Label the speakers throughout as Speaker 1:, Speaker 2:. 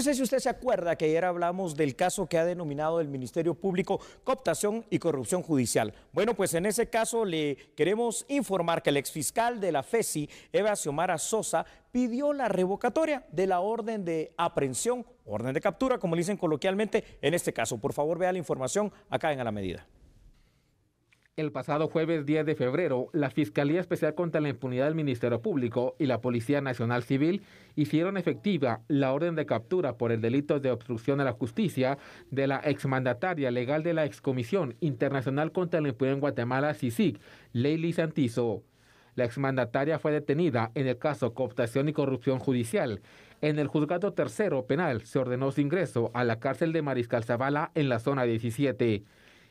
Speaker 1: No sé si usted se acuerda que ayer hablamos del caso que ha denominado el Ministerio Público cooptación y corrupción judicial. Bueno, pues en ese caso le queremos informar que el exfiscal de la FESI, Eva Xiomara Sosa, pidió la revocatoria de la orden de aprehensión, orden de captura, como le dicen coloquialmente en este caso. Por favor, vea la información acá en A la Medida.
Speaker 2: El pasado jueves 10 de febrero, la Fiscalía Especial contra la Impunidad del Ministerio Público y la Policía Nacional Civil hicieron efectiva la orden de captura por el delito de obstrucción a la justicia de la exmandataria legal de la Excomisión Internacional contra la Impunidad en Guatemala, CICIC, Leili Santizo. La exmandataria fue detenida en el caso Cooptación y Corrupción Judicial. En el juzgado tercero penal se ordenó su ingreso a la cárcel de Mariscal Zavala en la zona 17.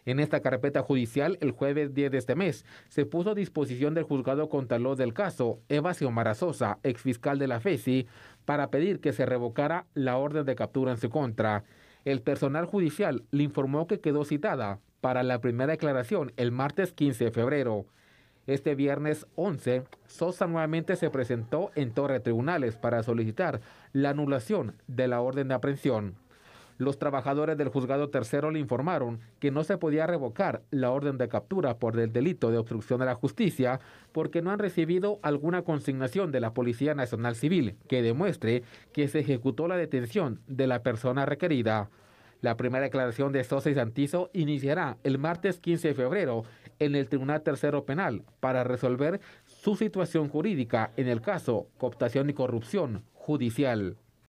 Speaker 2: En esta carpeta judicial, el jueves 10 de este mes, se puso a disposición del juzgado contralor del caso, Eva Xiomara Sosa, exfiscal de la FESI, para pedir que se revocara la orden de captura en su contra. El personal judicial le informó que quedó citada para la primera declaración el martes 15 de febrero. Este viernes 11, Sosa nuevamente se presentó en Torre Tribunales para solicitar la anulación de la orden de aprehensión. Los trabajadores del juzgado tercero le informaron que no se podía revocar la orden de captura por el delito de obstrucción a la justicia porque no han recibido alguna consignación de la Policía Nacional Civil que demuestre que se ejecutó la detención de la persona requerida. La primera declaración de Sosa y Santizo iniciará el martes 15 de febrero en el Tribunal Tercero Penal para resolver su situación jurídica en el caso cooptación y corrupción judicial.